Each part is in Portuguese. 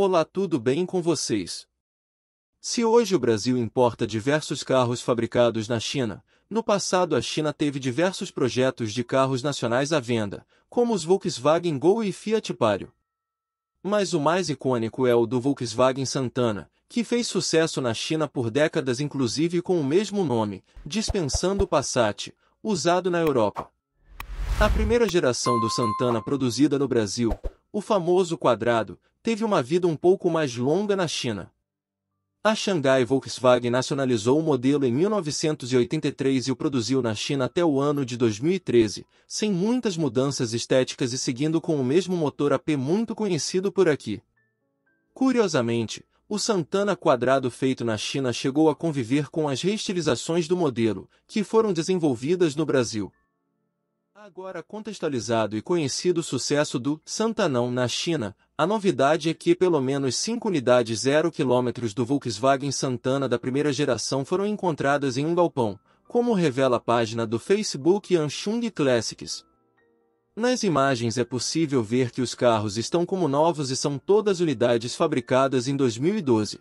Olá, tudo bem com vocês? Se hoje o Brasil importa diversos carros fabricados na China, no passado a China teve diversos projetos de carros nacionais à venda, como os Volkswagen Gol e Fiat Pario. Mas o mais icônico é o do Volkswagen Santana, que fez sucesso na China por décadas inclusive com o mesmo nome, dispensando o Passat, usado na Europa. A primeira geração do Santana produzida no Brasil, o famoso quadrado, teve uma vida um pouco mais longa na China. A Xangai Volkswagen nacionalizou o modelo em 1983 e o produziu na China até o ano de 2013, sem muitas mudanças estéticas e seguindo com o mesmo motor AP muito conhecido por aqui. Curiosamente, o Santana quadrado feito na China chegou a conviver com as reestilizações do modelo, que foram desenvolvidas no Brasil agora contextualizado e conhecido o sucesso do Santanão na China, a novidade é que pelo menos cinco unidades 0 km do Volkswagen Santana da primeira geração foram encontradas em um galpão, como revela a página do Facebook Anshung Classics. Nas imagens é possível ver que os carros estão como novos e são todas unidades fabricadas em 2012.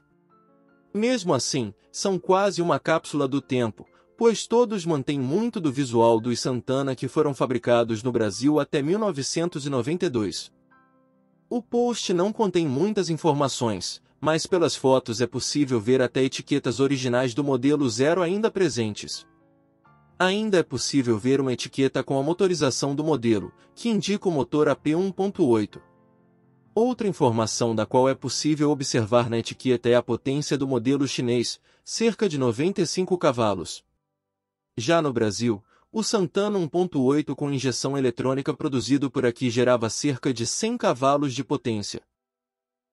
Mesmo assim, são quase uma cápsula do tempo, pois todos mantêm muito do visual dos Santana que foram fabricados no Brasil até 1992. O post não contém muitas informações, mas pelas fotos é possível ver até etiquetas originais do modelo zero ainda presentes. Ainda é possível ver uma etiqueta com a motorização do modelo, que indica o motor AP 1.8. Outra informação da qual é possível observar na etiqueta é a potência do modelo chinês, cerca de 95 cavalos, já no Brasil, o Santana 1.8 com injeção eletrônica produzido por aqui gerava cerca de 100 cavalos de potência.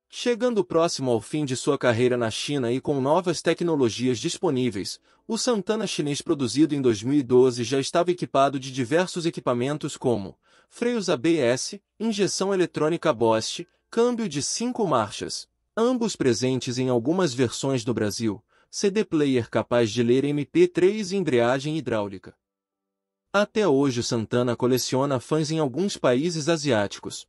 Chegando próximo ao fim de sua carreira na China e com novas tecnologias disponíveis, o Santana chinês produzido em 2012 já estava equipado de diversos equipamentos como freios ABS, injeção eletrônica Bosch, câmbio de cinco marchas, ambos presentes em algumas versões do Brasil, CD player capaz de ler MP3 e embreagem hidráulica. Até hoje Santana coleciona fãs em alguns países asiáticos.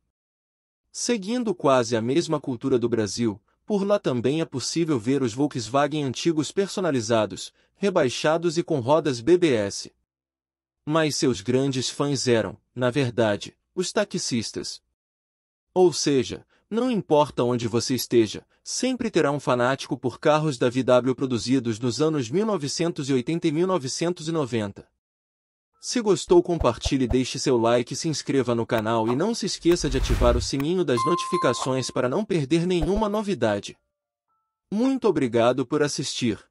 Seguindo quase a mesma cultura do Brasil, por lá também é possível ver os Volkswagen antigos personalizados, rebaixados e com rodas BBS. Mas seus grandes fãs eram, na verdade, os taxistas. Ou seja, não importa onde você esteja, sempre terá um fanático por carros da VW produzidos nos anos 1980 e 1990. Se gostou compartilhe deixe seu like se inscreva no canal e não se esqueça de ativar o sininho das notificações para não perder nenhuma novidade. Muito obrigado por assistir.